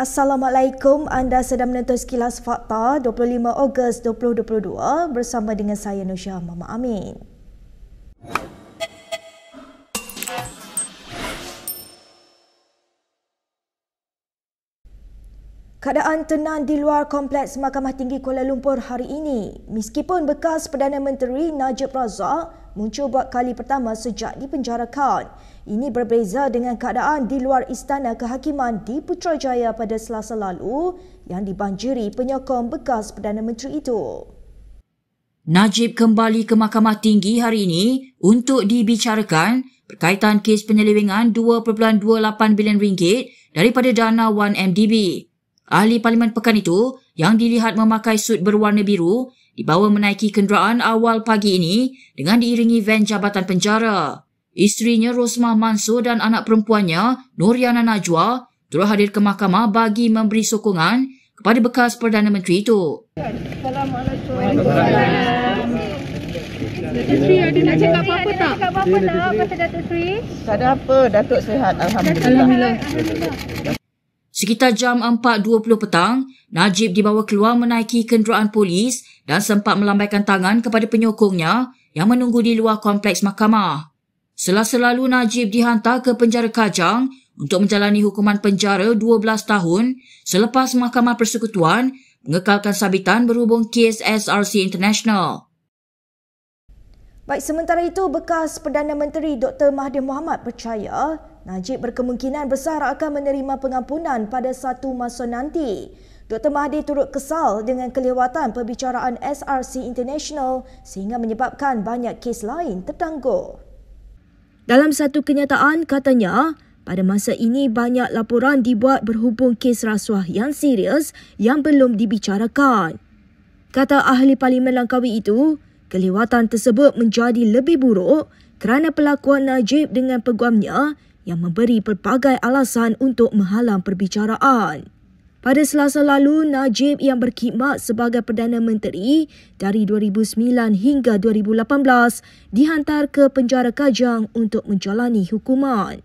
Assalamualaikum, anda sedang menonton sekilas fakta 25 Ogos 2022 bersama dengan saya Nusyah Mama Amin. Keadaan tenang di luar kompleks Mahkamah Tinggi Kuala Lumpur hari ini, meskipun bekas Perdana Menteri Najib Razak muncul buat kali pertama sejak dipenjarakan. Ini berbeza dengan keadaan di luar Istana Kehakiman di Putrajaya pada selasa lalu yang dibanjiri penyokong bekas Perdana Menteri itu. Najib kembali ke Mahkamah Tinggi hari ini untuk dibicarakan berkaitan kes penyelewengan 2.28 bilion ringgit daripada dana 1MDB. Ahli Parlimen Pekan itu yang dilihat memakai sud berwarna biru dibawa menaiki kenderaan awal pagi ini dengan diiringi van jabatan penjara. Isterinya Rosmah Mansur dan anak perempuannya Nuriana Najwa turut hadir ke mahkamah bagi memberi sokongan kepada bekas Perdana Menteri itu. Assalamualaikum. Datuk Sri ada nak apa-apa tak? Ada apa-apa tak pasal Datuk Sri? Tak ada apa, Datuk sehat. Alhamdulillah. Alhamdulillah. Sekitar jam 4.20 petang, Najib dibawa keluar menaiki kenderaan polis dan sempat melambaikan tangan kepada penyokongnya yang menunggu di luar kompleks mahkamah. Selasa-lalu Najib dihantar ke penjara Kajang untuk menjalani hukuman penjara 12 tahun selepas Mahkamah Persekutuan mengekalkan sabitan berhubung kes SRC International. Baik, sementara itu bekas Perdana Menteri Dr. Mahathir Mohamad percaya Najib berkemungkinan besar akan menerima pengampunan pada satu masa nanti. Dr. Mahdi turut kesal dengan kelewatan perbicaraan SRC International sehingga menyebabkan banyak kes lain tertangguh. Dalam satu kenyataan katanya, pada masa ini banyak laporan dibuat berhubung kes rasuah yang serius yang belum dibicarakan. Kata ahli Parlimen Langkawi itu, kelewatan tersebut menjadi lebih buruk kerana pelakuan Najib dengan peguamnya yang memberi pelbagai alasan untuk menghalang perbicaraan. Pada selasa lalu, Najib yang berkhidmat sebagai Perdana Menteri dari 2009 hingga 2018 dihantar ke penjara Kajang untuk menjalani hukuman.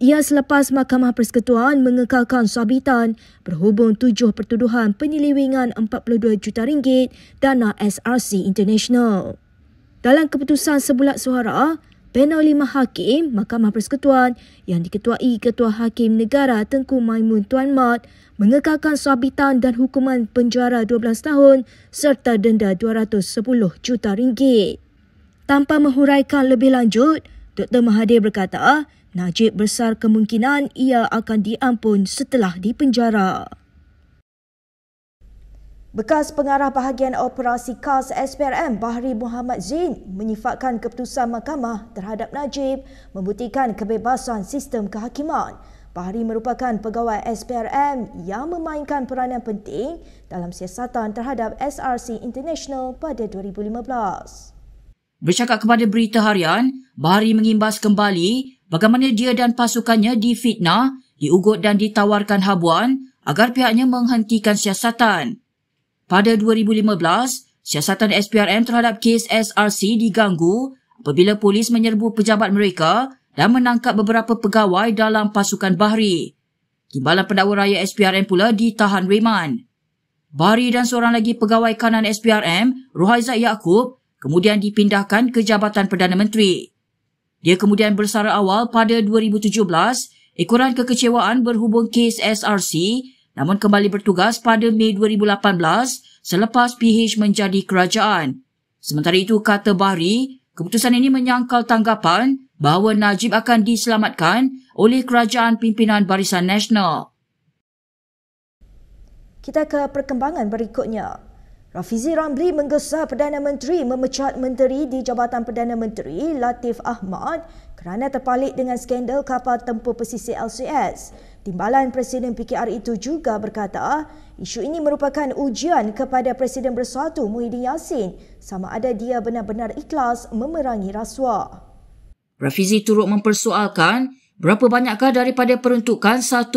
Ia selepas Mahkamah Persekutuan mengekalkan sabitan berhubung tujuh pertuduhan penyelewingan 42 juta ringgit dana SRC International. Dalam keputusan sebulat suara, panel lima hakim Mahkamah Persekutuan yang diketuai Ketua Hakim Negara Tengku Maimun Tuan Mat mengekalkan sabitan dan hukuman penjara 12 tahun serta denda 210 juta ringgit. Tanpa menghuraikan lebih lanjut, Dr. Mahathir berkata, Najib besar kemungkinan ia akan diampun setelah dipenjara. Bekas pengarah bahagian operasi KAS SPRM Bahri Muhammad Zain menyifatkan keputusan mahkamah terhadap Najib membuktikan kebebasan sistem kehakiman. Bahri merupakan pegawai SPRM yang memainkan peranan penting dalam siasatan terhadap SRC International pada 2015. Bercakap kepada berita harian, Bahri mengimbas kembali bagaimana dia dan pasukannya difitnah, diugut dan ditawarkan habuan agar pihaknya menghentikan siasatan pada 2015, siasatan SPRM terhadap kes SRC diganggu apabila polis menyerbu pejabat mereka dan menangkap beberapa pegawai dalam pasukan Bahri. Timbalan pendakwa raya SPRM pula ditahan reman. Bahri dan seorang lagi pegawai kanan SPRM, Ruhaizat Yaakob, kemudian dipindahkan ke Jabatan Perdana Menteri. Dia kemudian bersara awal pada 2017, ekoran kekecewaan berhubung kes SRC namun kembali bertugas pada Mei 2018 selepas PH menjadi kerajaan. Sementara itu kata Bahri, keputusan ini menyangkal tanggapan bahawa Najib akan diselamatkan oleh kerajaan pimpinan Barisan Nasional. Kita ke perkembangan berikutnya. Rafizi Ramli menggesa Perdana Menteri memecat menteri di Jabatan Perdana Menteri Latif Ahmad kerana terpalit dengan skandal kapal tempur pesisir LCS. Timbalan Presiden PKR itu juga berkata, isu ini merupakan ujian kepada Presiden Bersatu Muhyiddin Yassin sama ada dia benar-benar ikhlas memerangi rasuah. Rafizi turut mempersoalkan berapa banyakkah daripada peruntukan 1.7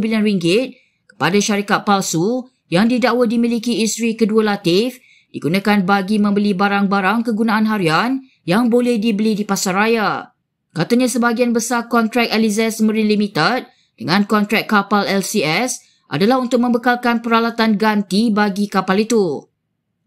bilion ringgit kepada syarikat palsu yang didakwa dimiliki isteri kedua Latif digunakan bagi membeli barang-barang kegunaan harian yang boleh dibeli di pasaraya. Katanya sebahagian besar kontrak Elizes Marine Limited dengan kontrak kapal LCS adalah untuk membekalkan peralatan ganti bagi kapal itu.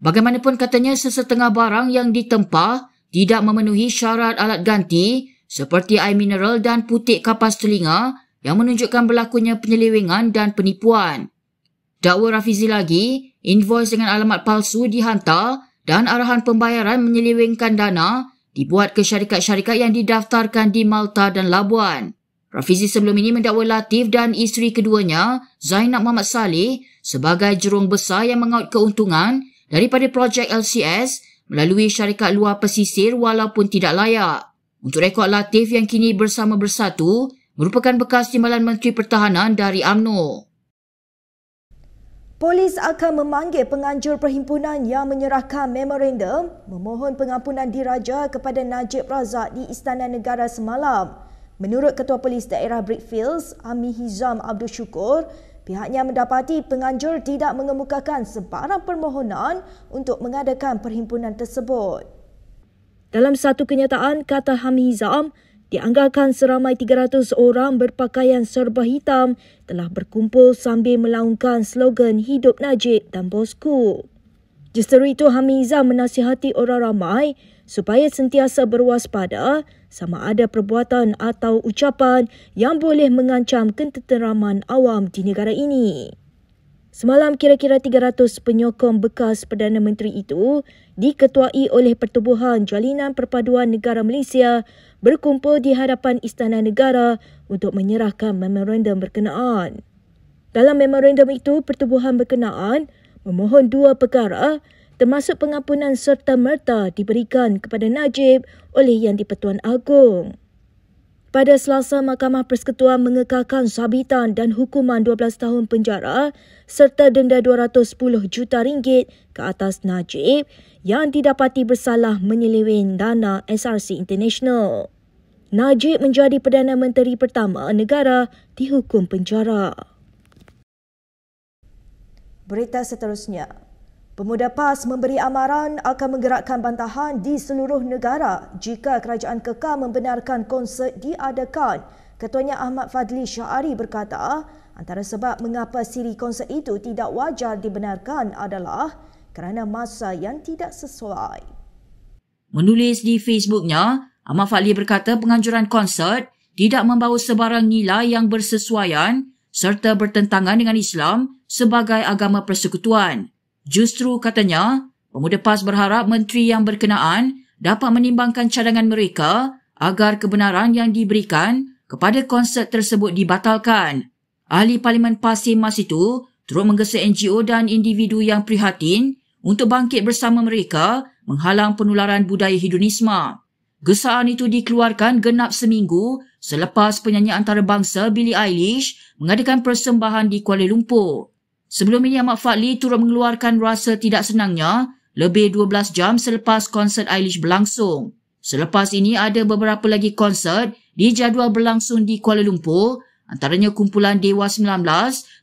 Bagaimanapun katanya sesetengah barang yang ditempah tidak memenuhi syarat alat ganti seperti air mineral dan putik kapas telinga yang menunjukkan berlakunya penyelewengan dan penipuan. Dakwa Rafizi lagi, invoice dengan alamat palsu dihantar dan arahan pembayaran menyelewengkan dana dibuat ke syarikat-syarikat yang didaftarkan di Malta dan Labuan. Rafizi sebelum ini mendakwa Latif dan isteri keduanya, Zainab Mohamad Saleh, sebagai jurung besar yang mengaut keuntungan daripada projek LCS melalui syarikat luar pesisir walaupun tidak layak. Untuk rekod Latif yang kini bersama bersatu, merupakan bekas timbalan Menteri Pertahanan dari AMNO. Polis akan memanggil penganjur perhimpunan yang menyerahkan memorandum memohon pengampunan diraja kepada Najib Razak di Istana Negara semalam. Menurut Ketua Polis Daerah Brickfields, Ami Hizam Abdul Syukur, pihaknya mendapati penganjur tidak mengemukakan sebarang permohonan untuk mengadakan perhimpunan tersebut. Dalam satu kenyataan, kata Hamizam. Dianggarkan seramai 300 orang berpakaian serba hitam telah berkumpul sambil melaungkan slogan Hidup Najib dan Bosku. Justeru itu Hamiza menasihati orang ramai supaya sentiasa berwaspada sama ada perbuatan atau ucapan yang boleh mengancam ketenteraman awam di negara ini. Semalam kira-kira 300 penyokong bekas Perdana Menteri itu diketuai oleh Pertubuhan Jalinan Perpaduan Negara Malaysia berkumpul di hadapan Istana Negara untuk menyerahkan memorandum berkenaan. Dalam memorandum itu, Pertubuhan berkenaan memohon dua perkara termasuk pengampunan serta merta diberikan kepada Najib oleh Yang di-Pertuan Agong. Pada Selasa, Mahkamah Persekutuan mengekalkan sabitan dan hukuman 12 tahun penjara serta denda 210 juta ringgit ke atas Najib yang didapati bersalah menyelewin dana SRC International. Najib menjadi Perdana Menteri pertama negara dihukum penjara. Berita seterusnya. Pemuda PAS memberi amaran akan menggerakkan bantahan di seluruh negara jika kerajaan kekal membenarkan konsert diadakan. Ketuanya Ahmad Fadli Syahari berkata, antara sebab mengapa siri konsert itu tidak wajar dibenarkan adalah kerana masa yang tidak sesuai. Menulis di Facebooknya, Ahmad Fadli berkata penganjuran konsert tidak membawa sebarang nilai yang bersesuaian serta bertentangan dengan Islam sebagai agama persekutuan. Justru katanya, pemuda PAS berharap menteri yang berkenaan dapat menimbangkan cadangan mereka agar kebenaran yang diberikan kepada konsert tersebut dibatalkan. Ahli Parlimen Pasir Mas itu turut menggesa NGO dan individu yang prihatin untuk bangkit bersama mereka menghalang penularan budaya hedonisme. Gesaan itu dikeluarkan genap seminggu selepas penyanyi antarabangsa Billie Eilish mengadakan persembahan di Kuala Lumpur. Sebelum ini, Ahmad Fadli turut mengeluarkan rasa tidak senangnya lebih 12 jam selepas konsert Eilish berlangsung. Selepas ini, ada beberapa lagi konsert dijadual berlangsung di Kuala Lumpur antaranya kumpulan Dewa 19,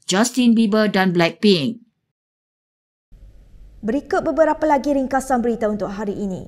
Justin Bieber dan Blackpink. Berikut beberapa lagi ringkasan berita untuk hari ini.